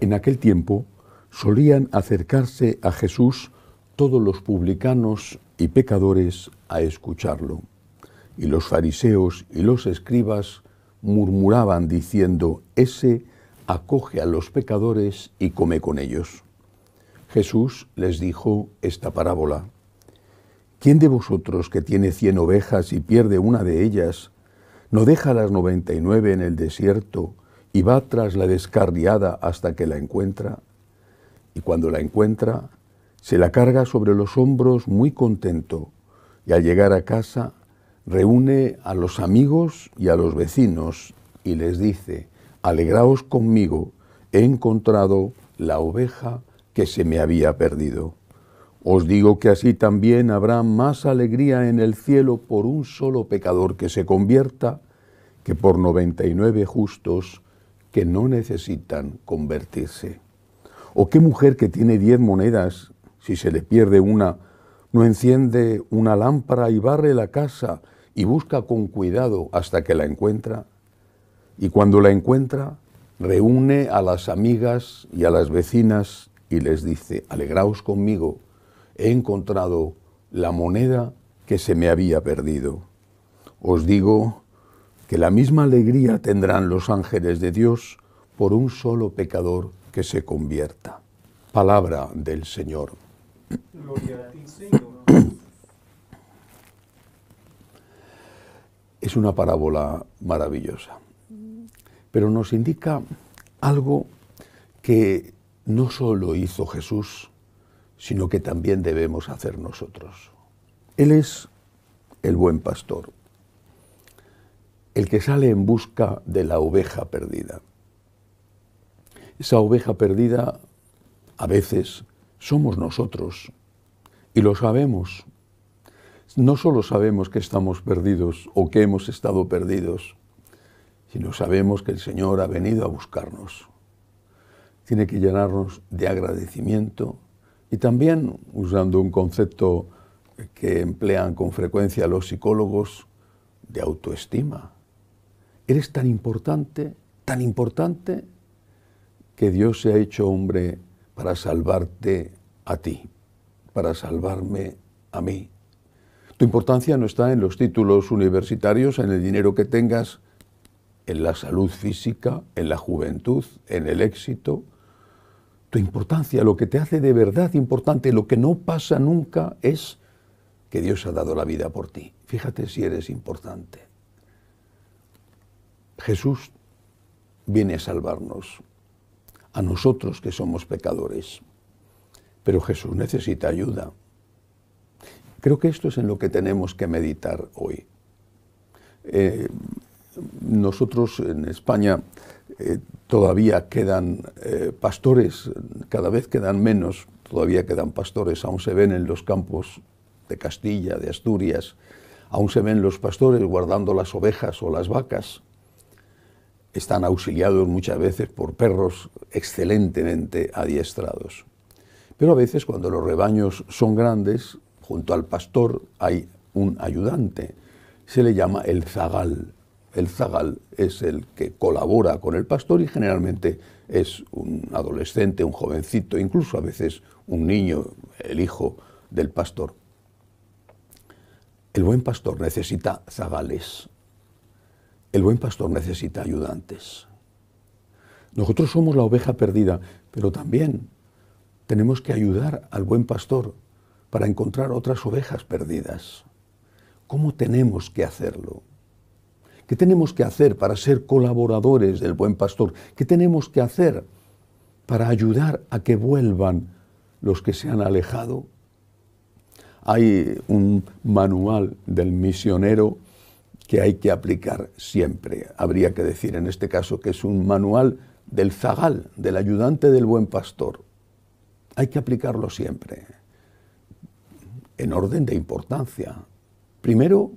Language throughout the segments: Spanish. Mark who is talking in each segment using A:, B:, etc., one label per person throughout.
A: En aquel tiempo solían acercarse a Jesús todos los publicanos y pecadores a escucharlo. Y los fariseos y los escribas murmuraban diciendo, ese acoge a los pecadores y come con ellos. Jesús les dijo esta parábola. ¿Quién de vosotros que tiene cien ovejas y pierde una de ellas, no deja las noventa y nueve en el desierto y va tras la descarriada hasta que la encuentra? Y cuando la encuentra, se la carga sobre los hombros muy contento y al llegar a casa reúne a los amigos y a los vecinos y les dice, alegraos conmigo, he encontrado la oveja que se me había perdido. Os digo que así también habrá más alegría en el cielo por un solo pecador que se convierta que por 99 justos que no necesitan convertirse. ¿O qué mujer que tiene diez monedas, si se le pierde una, no enciende una lámpara y barre la casa y busca con cuidado hasta que la encuentra? Y cuando la encuentra, reúne a las amigas y a las vecinas y les dice, alegraos conmigo, he encontrado la moneda que se me había perdido. Os digo que la misma alegría tendrán los ángeles de Dios por un solo pecador que se convierta. Palabra del Señor. Es una parábola maravillosa pero nos indica algo que no solo hizo Jesús, sino que también debemos hacer nosotros. Él es el buen pastor, el que sale en busca de la oveja perdida. Esa oveja perdida a veces somos nosotros y lo sabemos. No solo sabemos que estamos perdidos o que hemos estado perdidos, si no sabemos que el Señor ha venido a buscarnos. Tiene que llenarnos de agradecimiento y también, usando un concepto que emplean con frecuencia los psicólogos, de autoestima. Eres tan importante, tan importante, que Dios se ha hecho hombre para salvarte a ti, para salvarme a mí. Tu importancia no está en los títulos universitarios, en el dinero que tengas, en la salud física, en la juventud, en el éxito. Tu importancia, lo que te hace de verdad importante, lo que no pasa nunca es que Dios ha dado la vida por ti. Fíjate si eres importante. Jesús viene a salvarnos, a nosotros que somos pecadores. Pero Jesús necesita ayuda. Creo que esto es en lo que tenemos que meditar hoy. Eh, nosotros en España eh, todavía quedan eh, pastores, cada vez quedan menos, todavía quedan pastores, aún se ven en los campos de Castilla, de Asturias, aún se ven los pastores guardando las ovejas o las vacas. Están auxiliados muchas veces por perros excelentemente adiestrados. Pero a veces cuando los rebaños son grandes, junto al pastor hay un ayudante. Se le llama el zagal el zagal es el que colabora con el pastor y generalmente es un adolescente, un jovencito, incluso a veces un niño, el hijo del pastor. El buen pastor necesita zagales. El buen pastor necesita ayudantes. Nosotros somos la oveja perdida, pero también tenemos que ayudar al buen pastor para encontrar otras ovejas perdidas. ¿Cómo tenemos que hacerlo? ¿Qué tenemos que hacer para ser colaboradores del buen pastor? ¿Qué tenemos que hacer para ayudar a que vuelvan los que se han alejado? Hay un manual del misionero que hay que aplicar siempre. Habría que decir en este caso que es un manual del zagal, del ayudante del buen pastor. Hay que aplicarlo siempre, en orden de importancia. Primero,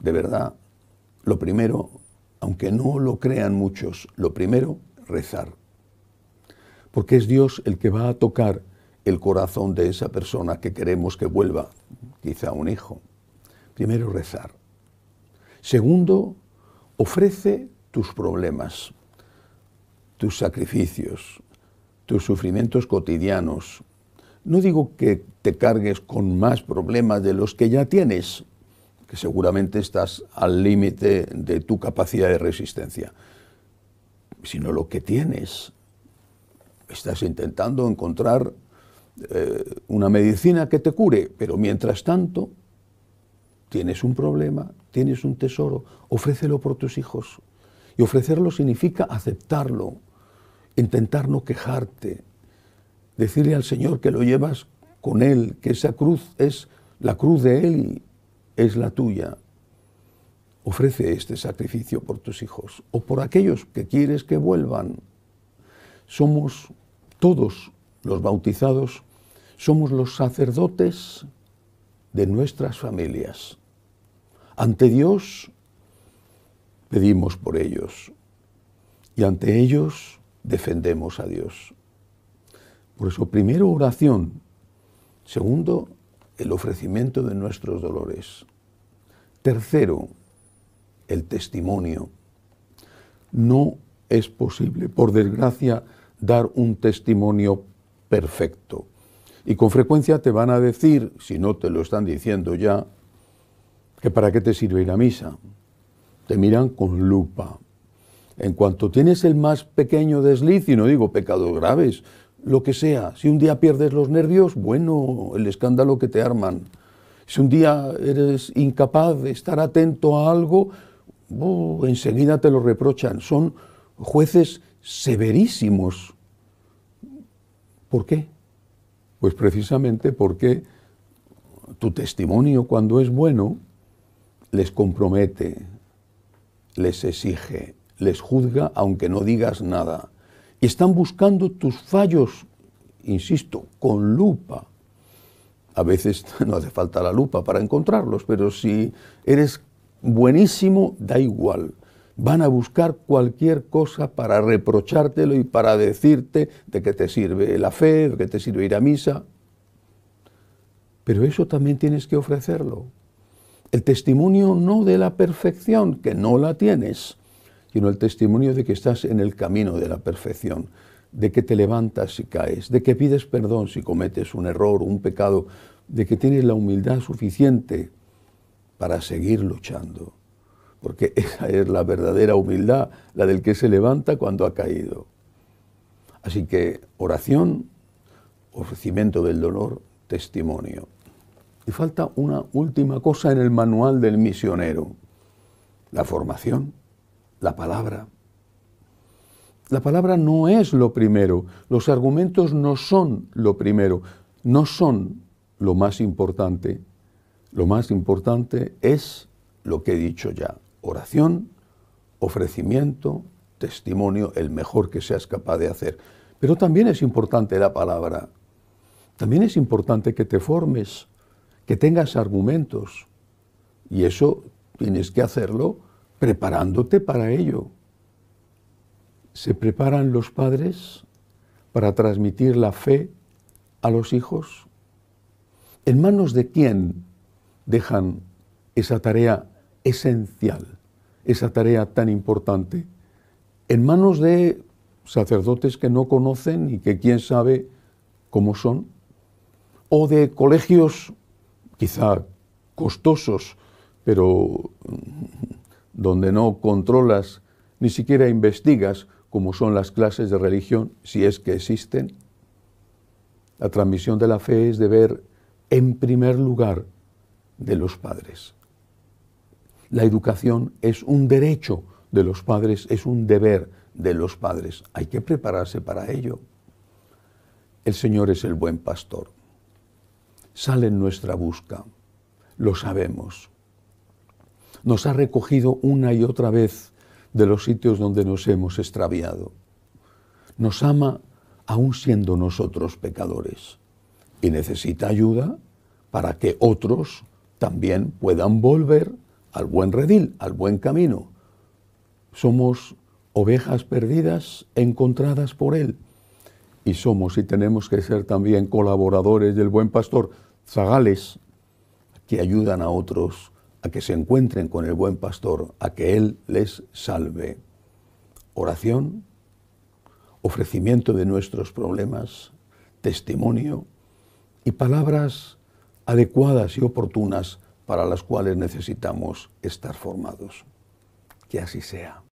A: de verdad, lo primero, aunque no lo crean muchos, lo primero, rezar. Porque es Dios el que va a tocar el corazón de esa persona que queremos que vuelva, quizá un hijo. Primero, rezar. Segundo, ofrece tus problemas, tus sacrificios, tus sufrimientos cotidianos. No digo que te cargues con más problemas de los que ya tienes, que seguramente estás al límite de tu capacidad de resistencia, sino lo que tienes. Estás intentando encontrar eh, una medicina que te cure, pero mientras tanto tienes un problema, tienes un tesoro, ofrécelo por tus hijos. Y ofrecerlo significa aceptarlo, intentar no quejarte, decirle al Señor que lo llevas con Él, que esa cruz es la cruz de Él es la tuya, ofrece este sacrificio por tus hijos o por aquellos que quieres que vuelvan. Somos todos los bautizados, somos los sacerdotes de nuestras familias. Ante Dios pedimos por ellos y ante ellos defendemos a Dios. Por eso, primero oración, segundo el ofrecimiento de nuestros dolores. Tercero, el testimonio. No es posible, por desgracia, dar un testimonio perfecto. Y con frecuencia te van a decir, si no te lo están diciendo ya, que para qué te sirve la a misa. Te miran con lupa. En cuanto tienes el más pequeño desliz, y no digo pecados graves, lo que sea. Si un día pierdes los nervios, bueno, el escándalo que te arman. Si un día eres incapaz de estar atento a algo, enseguida te lo reprochan. Son jueces severísimos. ¿Por qué? Pues precisamente porque tu testimonio cuando es bueno les compromete, les exige, les juzga aunque no digas nada y están buscando tus fallos, insisto, con lupa. A veces no hace falta la lupa para encontrarlos, pero si eres buenísimo, da igual. Van a buscar cualquier cosa para reprochártelo y para decirte de qué te sirve la fe, de qué te sirve ir a misa. Pero eso también tienes que ofrecerlo. El testimonio no de la perfección, que no la tienes, sino el testimonio de que estás en el camino de la perfección, de que te levantas si caes, de que pides perdón si cometes un error, o un pecado, de que tienes la humildad suficiente para seguir luchando. Porque esa es la verdadera humildad, la del que se levanta cuando ha caído. Así que oración, ofrecimiento del dolor, testimonio. Y falta una última cosa en el manual del misionero, la formación la palabra. La palabra no es lo primero, los argumentos no son lo primero, no son lo más importante. Lo más importante es lo que he dicho ya, oración, ofrecimiento, testimonio, el mejor que seas capaz de hacer. Pero también es importante la palabra, también es importante que te formes, que tengas argumentos, y eso tienes que hacerlo preparándote para ello. ¿Se preparan los padres para transmitir la fe a los hijos? ¿En manos de quién dejan esa tarea esencial, esa tarea tan importante? ¿En manos de sacerdotes que no conocen y que quién sabe cómo son? ¿O de colegios quizá costosos, pero donde no controlas ni siquiera investigas como son las clases de religión, si es que existen. La transmisión de la fe es deber, en primer lugar, de los padres. La educación es un derecho de los padres, es un deber de los padres. Hay que prepararse para ello. El Señor es el buen pastor. Sale en nuestra busca. Lo sabemos nos ha recogido una y otra vez de los sitios donde nos hemos extraviado. Nos ama aún siendo nosotros pecadores y necesita ayuda para que otros también puedan volver al buen redil, al buen camino. Somos ovejas perdidas encontradas por Él y somos y tenemos que ser también colaboradores del buen pastor, zagales que ayudan a otros a que se encuentren con el buen pastor, a que Él les salve. Oración, ofrecimiento de nuestros problemas, testimonio y palabras adecuadas y oportunas para las cuales necesitamos estar formados. Que así sea.